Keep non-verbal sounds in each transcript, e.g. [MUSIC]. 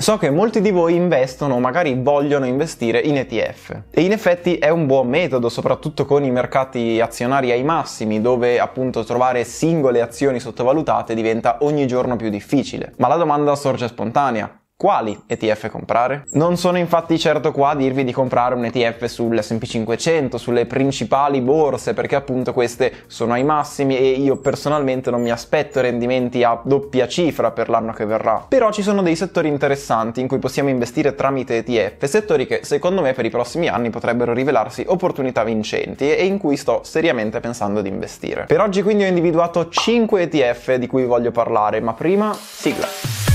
So che molti di voi investono, magari vogliono investire in ETF e in effetti è un buon metodo, soprattutto con i mercati azionari ai massimi, dove appunto trovare singole azioni sottovalutate diventa ogni giorno più difficile. Ma la domanda sorge spontanea quali ETF comprare. Non sono infatti certo qua a dirvi di comprare un ETF sull'S&P 500, sulle principali borse, perché appunto queste sono ai massimi e io personalmente non mi aspetto rendimenti a doppia cifra per l'anno che verrà. Però ci sono dei settori interessanti in cui possiamo investire tramite ETF, settori che secondo me per i prossimi anni potrebbero rivelarsi opportunità vincenti e in cui sto seriamente pensando di investire. Per oggi quindi ho individuato 5 ETF di cui voglio parlare, ma prima sigla.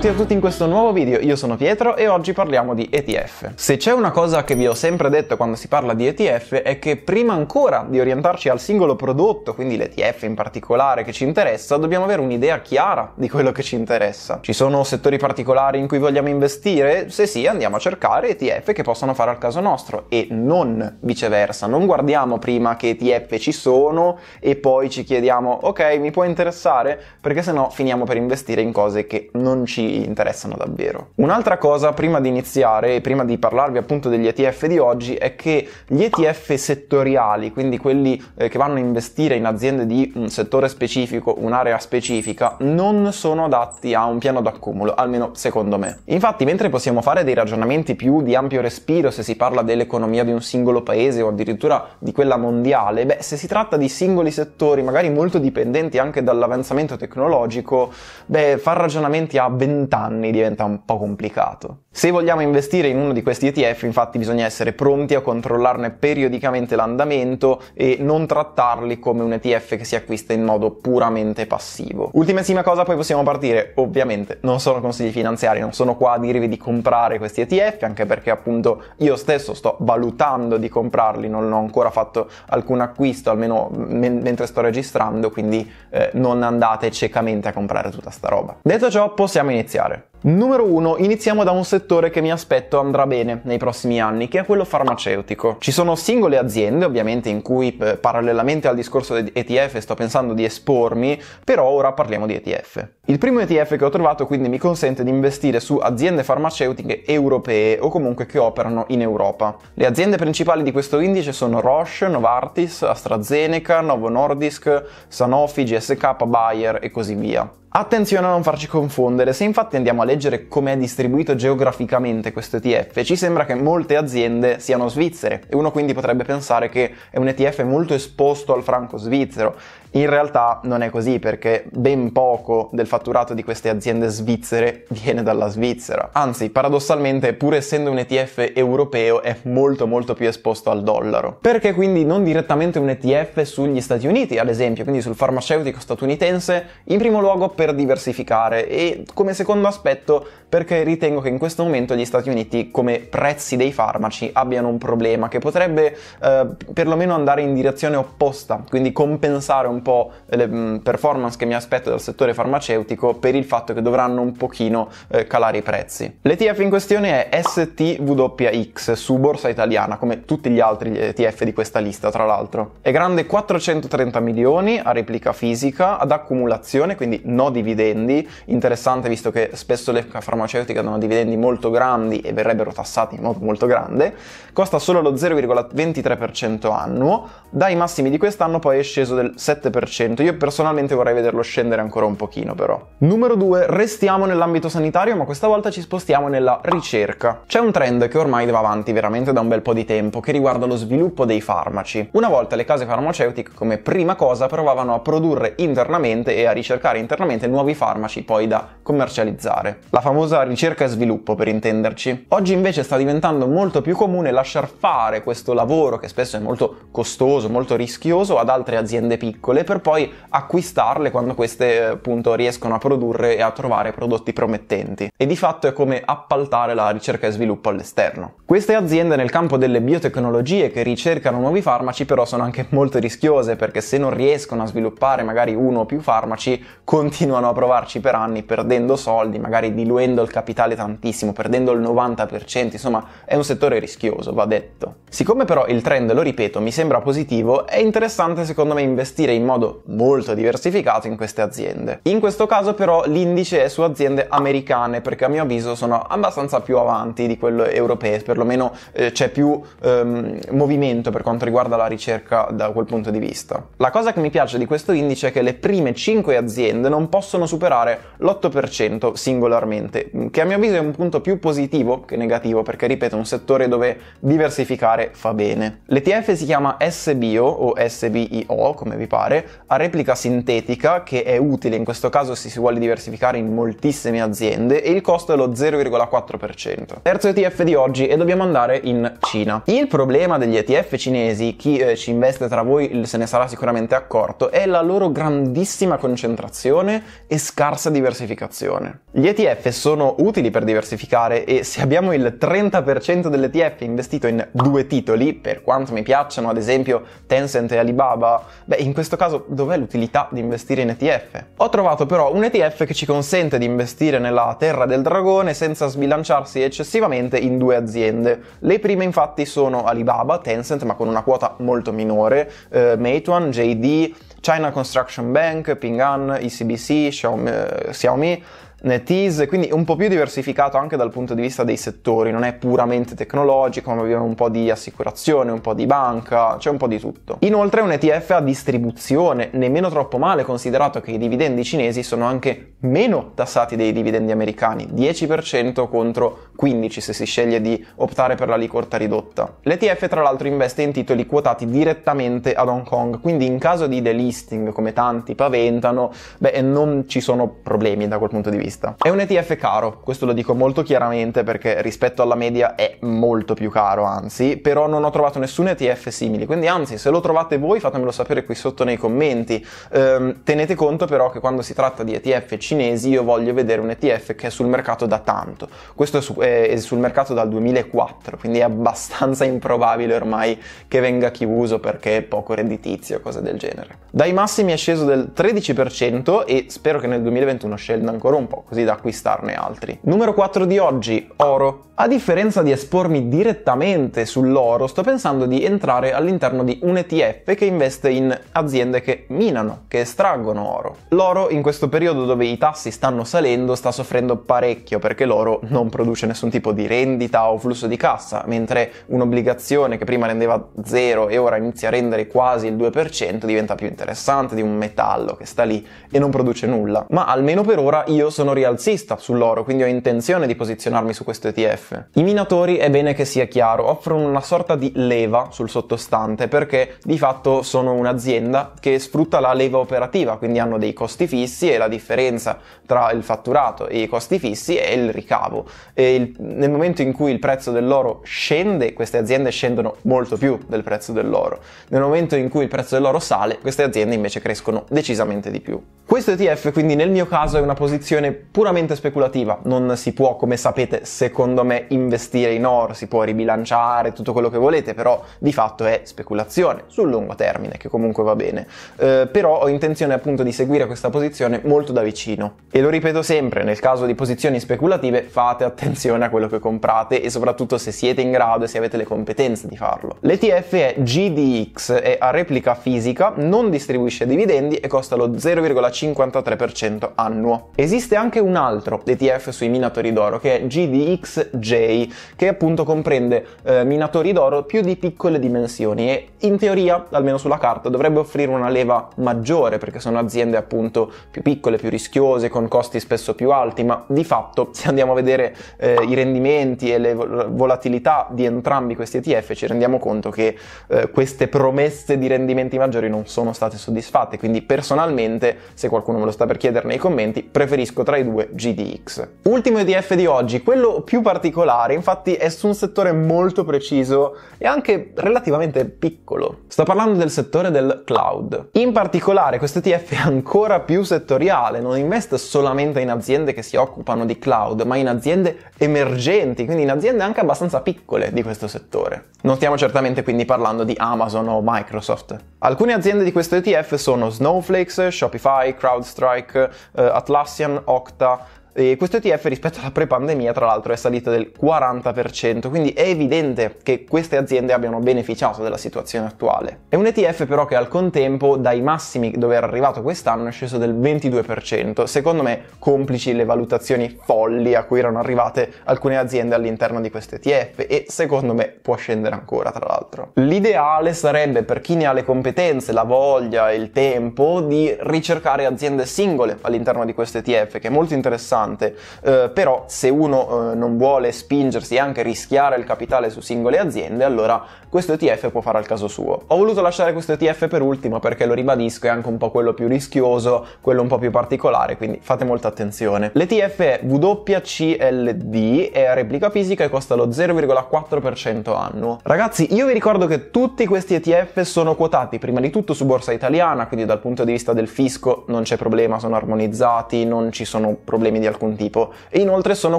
benvenuti a tutti in questo nuovo video, io sono Pietro e oggi parliamo di ETF. Se c'è una cosa che vi ho sempre detto quando si parla di ETF è che prima ancora di orientarci al singolo prodotto, quindi l'ETF in particolare che ci interessa, dobbiamo avere un'idea chiara di quello che ci interessa. Ci sono settori particolari in cui vogliamo investire? Se sì, andiamo a cercare ETF che possano fare al caso nostro e non viceversa, non guardiamo prima che ETF ci sono e poi ci chiediamo ok mi può interessare perché sennò finiamo per investire in cose che non ci interessano davvero. Un'altra cosa prima di iniziare e prima di parlarvi appunto degli ETF di oggi è che gli ETF settoriali, quindi quelli eh, che vanno a investire in aziende di un settore specifico, un'area specifica, non sono adatti a un piano d'accumulo, almeno secondo me. Infatti, mentre possiamo fare dei ragionamenti più di ampio respiro se si parla dell'economia di un singolo paese o addirittura di quella mondiale, beh, se si tratta di singoli settori, magari molto dipendenti anche dall'avanzamento tecnologico, beh, far ragionamenti a 20 20 anni diventa un po' complicato. Se vogliamo investire in uno di questi ETF infatti bisogna essere pronti a controllarne periodicamente l'andamento e non trattarli come un ETF che si acquista in modo puramente passivo. Ultimissima cosa poi possiamo partire, ovviamente non sono consigli finanziari, non sono qua a dirvi di comprare questi ETF anche perché appunto io stesso sto valutando di comprarli, non ho ancora fatto alcun acquisto almeno men- mentre sto registrando quindi eh, non andate ciecamente a comprare tutta sta roba. Detto ciò possiamo iniziare Viziare. Numero 1. Iniziamo da un settore che mi aspetto andrà bene nei prossimi anni, che è quello farmaceutico. Ci sono singole aziende, ovviamente, in cui eh, parallelamente al discorso di ETF sto pensando di espormi, però ora parliamo di ETF. Il primo ETF che ho trovato quindi mi consente di investire su aziende farmaceutiche europee o comunque che operano in Europa. Le aziende principali di questo indice sono Roche, Novartis, AstraZeneca, Novo Nordisk, Sanofi, GSK, Bayer e così via. Attenzione a non farci confondere, se infatti andiamo a leggere come è distribuito geograficamente questo ETF, ci sembra che molte aziende siano svizzere e uno quindi potrebbe pensare che è un ETF molto esposto al franco svizzero. In realtà non è così perché ben poco del fatturato di queste aziende svizzere viene dalla Svizzera. Anzi, paradossalmente, pur essendo un ETF europeo, è molto molto più esposto al dollaro. Perché quindi non direttamente un ETF sugli Stati Uniti, ad esempio, quindi sul farmaceutico statunitense, in primo luogo per diversificare e come secondo aspetto detto perché ritengo che in questo momento gli Stati Uniti come prezzi dei farmaci abbiano un problema che potrebbe eh, perlomeno andare in direzione opposta, quindi compensare un po' le mm, performance che mi aspetto dal settore farmaceutico per il fatto che dovranno un pochino eh, calare i prezzi. L'ETF in questione è STWX su Borsa Italiana, come tutti gli altri ETF eh, di questa lista tra l'altro. È grande 430 milioni a replica fisica, ad accumulazione, quindi no dividendi, interessante visto che spesso visto le farmaceutiche danno dividendi molto grandi e verrebbero tassati in modo molto grande, costa solo lo 0,23% annuo, dai massimi di quest'anno poi è sceso del 7%, io personalmente vorrei vederlo scendere ancora un pochino però. Numero 2, restiamo nell'ambito sanitario ma questa volta ci spostiamo nella ricerca. C'è un trend che ormai va avanti veramente da un bel po' di tempo che riguarda lo sviluppo dei farmaci. Una volta le case farmaceutiche come prima cosa provavano a produrre internamente e a ricercare internamente nuovi farmaci poi da commercializzare la famosa ricerca e sviluppo per intenderci. Oggi invece sta diventando molto più comune lasciar fare questo lavoro che spesso è molto costoso, molto rischioso ad altre aziende piccole per poi acquistarle quando queste eh, appunto riescono a produrre e a trovare prodotti promettenti. E di fatto è come appaltare la ricerca e sviluppo all'esterno. Queste aziende nel campo delle biotecnologie che ricercano nuovi farmaci però sono anche molto rischiose perché se non riescono a sviluppare magari uno o più farmaci [LAUGHS] continuano a provarci per anni perdendo soldi, magari diluendo il capitale tantissimo, perdendo il 90%, insomma è un settore rischioso, va detto. Siccome però il trend, lo ripeto, mi sembra positivo, è interessante secondo me investire in modo molto diversificato in queste aziende. In questo caso però l'indice è su aziende americane perché a mio avviso sono abbastanza più avanti di quello europeo, perlomeno eh, c'è più ehm, movimento per quanto riguarda la ricerca da quel punto di vista. La cosa che mi piace di questo indice è che le prime 5 aziende non possono superare l'8% singolo particolarmente, mm, che a mio avviso è un punto più positivo che negativo, perché ripeto, è un settore dove diversificare fa bene. L'ETF si chiama SBO o SBIO, come vi pare, a replica sintetica, che è utile in questo caso se si vuole diversificare in moltissime aziende, e il costo è lo 0,4%. Terzo ETF di oggi e dobbiamo andare in Cina. Il problema degli ETF cinesi, chi eh, ci investe tra voi se ne sarà sicuramente accorto, è la loro grandissima concentrazione e scarsa diversificazione. Gli ETF ETF sono utili per diversificare e se abbiamo il 30% dell'ETF investito in due titoli, per quanto mi piacciono ad esempio Tencent e Alibaba, beh in questo caso dov'è l'utilità di investire in ETF? Ho trovato però un ETF che ci consente di investire nella terra del dragone senza sbilanciarsi eccessivamente in due aziende. Le prime infatti sono Alibaba, Tencent ma con una quota molto minore, eh, Meituan, JD, China Construction Bank, Ping An, ICBC, Xiaomi, eh, Xiaomi NetEase, quindi un po' più diversificato anche dal punto di vista dei settori, non è puramente tecnologico, ma abbiamo un po' di assicurazione, un po' di banca, c'è cioè un po' di tutto. Inoltre un ETF a distribuzione, nemmeno troppo male considerato che i dividendi cinesi sono anche meno tassati dei dividendi americani, 10% contro 15% se si sceglie di optare per la licorta ridotta. L'ETF tra l'altro investe in titoli quotati direttamente ad Hong Kong, quindi in caso di delisting, come tanti paventano, beh, non ci sono problemi da quel punto di vista. È un ETF caro, questo lo dico molto chiaramente perché rispetto alla media è molto più caro, anzi, però non ho trovato nessun ETF simile, quindi anzi, se lo trovate voi fatemelo sapere qui sotto nei commenti. Ehm, tenete conto però che quando si tratta di ETF cinesi io voglio vedere un ETF che è sul mercato da tanto. Questo è, su, è, è sul mercato dal 2004, quindi è abbastanza [LAUGHS] improbabile ormai che venga chiuso perché è poco redditizio, cose del genere. Dai massimi è sceso del 13% e spero che nel 2021 scenda ancora un po' così da acquistarne altri. Numero 4 di oggi, oro. A differenza di espormi direttamente sull'oro, sto pensando di entrare all'interno di un ETF che investe in aziende che minano, che estraggono oro. L'oro in questo periodo dove i tassi stanno salendo sta soffrendo parecchio perché l'oro non produce nessun tipo di rendita o flusso di cassa, mentre un'obbligazione che prima rendeva zero e ora inizia a rendere quasi il 2% diventa più interessante di un metallo che sta lì e non produce nulla. Ma almeno per ora io sono rialzista sull'oro, quindi ho intenzione di posizionarmi su questo ETF. I minatori è bene che sia chiaro, offrono una sorta di leva sul sottostante perché di fatto sono un'azienda che sfrutta la leva operativa, quindi hanno dei costi fissi e la differenza differenza tra il fatturato e i costi fissi è il ricavo. Il, nel momento in cui il prezzo dell'oro scende, queste aziende scendono molto più del prezzo dell'oro. Nel momento in cui il prezzo dell'oro sale, queste aziende invece crescono decisamente di più. Questo ETF quindi nel mio caso è una posizione puramente speculativa, non si può come sapete secondo me investire in oro, si può ribilanciare tutto quello che volete, però di fatto è speculazione sul lungo termine che comunque va bene. Eh, però ho intenzione appunto di seguire questa posizione molto da vicino bambino. E lo ripeto sempre, nel caso di posizioni speculative fate attenzione a quello che comprate e soprattutto se siete in grado e se avete le competenze di farlo. L'ETF è GDX, è a replica fisica, non distribuisce dividendi e costa lo 0,53% annuo. Esiste anche un altro ETF sui minatori d'oro che è GDXJ, che appunto comprende eh, minatori d'oro più di piccole dimensioni e in teoria, almeno sulla carta, dovrebbe offrire una leva maggiore perché sono aziende appunto più piccole, più rischiose costose, con costi spesso più alti, ma di fatto se andiamo a vedere eh, i rendimenti e le volatilità di entrambi questi ETF ci rendiamo conto che eh, queste promesse di rendimenti maggiori non sono state soddisfatte, quindi personalmente, se qualcuno me lo sta per chiedere nei commenti, preferisco tra i due GDX. Ultimo ETF di oggi, quello più particolare, infatti è su un settore molto preciso e anche relativamente piccolo. Sto parlando del settore del cloud. In particolare questo ETF è ancora più settoriale, non investe investe solamente in aziende che si occupano di cloud, ma in aziende emergenti, quindi in aziende anche abbastanza piccole di questo settore. Non stiamo certamente quindi parlando di Amazon o Microsoft. Alcune aziende di questo ETF sono Snowflakes, Shopify, CrowdStrike, eh, Atlassian, Okta, e questo ETF rispetto alla pre-pandemia tra l'altro è salito del 40%, quindi è evidente che queste aziende abbiano beneficiato della situazione attuale. È un ETF però che al contempo dai massimi dove era arrivato quest'anno è sceso del 22%, secondo me complici le valutazioni folli a cui erano arrivate alcune aziende all'interno di questo ETF e secondo me può scendere ancora tra l'altro. L'ideale sarebbe per chi ne ha le competenze, la voglia e il tempo di ricercare aziende singole all'interno di questo ETF che è molto interessante importante, eh, però se uno eh, non vuole spingersi e anche rischiare il capitale su singole aziende, allora questo ETF può fare al caso suo. Ho voluto lasciare questo ETF per ultimo perché lo ribadisco è anche un po' quello più rischioso, quello un po' più particolare, quindi fate molta attenzione. L'ETF è WCLD, è a replica fisica e costa lo 0,4% annuo. Ragazzi, io vi ricordo che tutti questi ETF sono quotati prima di tutto su borsa italiana, quindi dal punto di vista del fisco non c'è problema, sono armonizzati, non ci sono problemi di alcun tipo e inoltre sono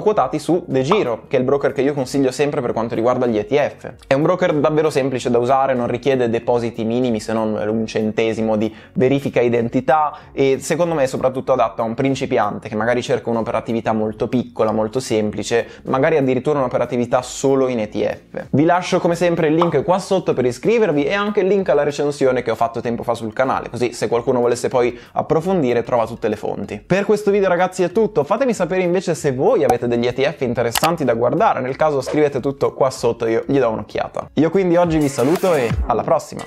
quotati su DeGiro, che è il broker che io consiglio sempre per quanto riguarda gli ETF. È un broker davvero semplice da usare, non richiede depositi minimi se non un centesimo di verifica identità e secondo me è soprattutto adatto a un principiante che magari cerca un'operatività molto piccola, molto semplice, magari addirittura un'operatività solo in ETF. Vi lascio come sempre il link qua sotto per iscrivervi e anche il link alla recensione che ho fatto tempo fa sul canale, così se qualcuno volesse poi approfondire trova tutte le fonti. Per questo video ragazzi è tutto, fate Fatemi sapere invece se voi avete degli ETF interessanti da guardare, nel caso scrivete tutto qua sotto, io gli do un'occhiata. Io quindi oggi vi saluto e alla prossima!